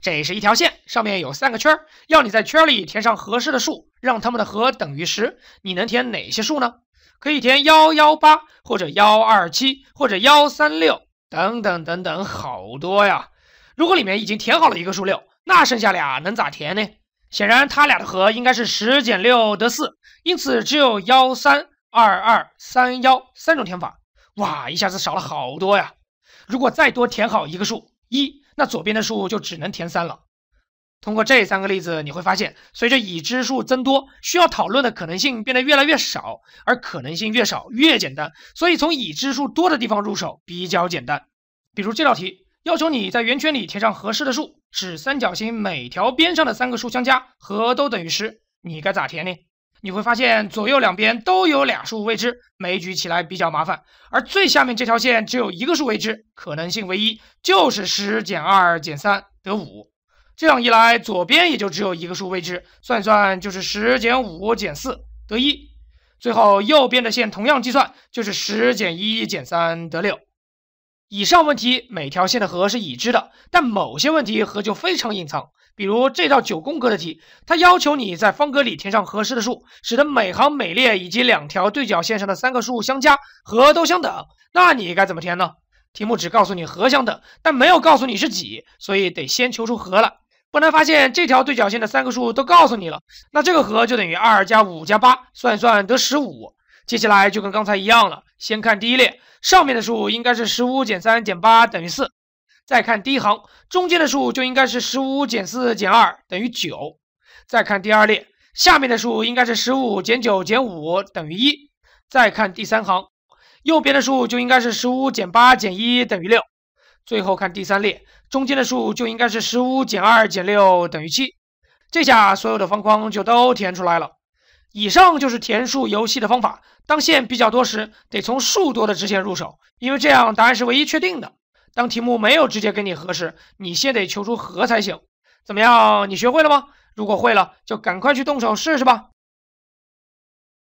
这是一条线上面有三个圈儿，要你在圈儿里填上合适的数，让它们的和等于十。你能填哪些数呢？可以填幺幺八，或者幺二七，或者幺三六，等等等等，好多呀。如果里面已经填好了一个数六，那剩下俩能咋填呢？显然，它俩的和应该是十减六得四，因此只有幺三二二三幺三种填法。哇，一下子少了好多呀！如果再多填好一个数一。那左边的数就只能填三了。通过这三个例子，你会发现，随着已知数增多，需要讨论的可能性变得越来越少，而可能性越少越简单，所以从已知数多的地方入手比较简单。比如这道题，要求你在圆圈里填上合适的数，使三角形每条边上的三个数相加和都等于十，你该咋填呢？你会发现左右两边都有俩数未知，枚举起来比较麻烦，而最下面这条线只有一个数未知，可能性唯一，就是十减二减三得五。这样一来，左边也就只有一个数未知，算算就是十减五减四得一。最后右边的线同样计算，就是十减一减三得六。以上问题每条线的和是已知的，但某些问题和就非常隐藏。比如这道九宫格的题，它要求你在方格里填上合适的数，使得每行、每列以及两条对角线上的三个数相加和都相等。那你该怎么填呢？题目只告诉你和相等，但没有告诉你是几，所以得先求出和来。不难发现，这条对角线的三个数都告诉你了，那这个和就等于二加五加八，算一算得十五。接下来就跟刚才一样了，先看第一列上面的数应该是十五减三减八等于四，再看第一行中间的数就应该是十五减四减二等于九，再看第二列下面的数应该是十五减九减五等于一，再看第三行右边的数就应该是十五减八减一等于六，最后看第三列中间的数就应该是十五减二减六等于七，这下所有的方框就都填出来了。以上就是填数游戏的方法。当线比较多时，得从数多的直线入手，因为这样答案是唯一确定的。当题目没有直接给你和时，你先得求出和才行。怎么样，你学会了吗？如果会了，就赶快去动手试试吧。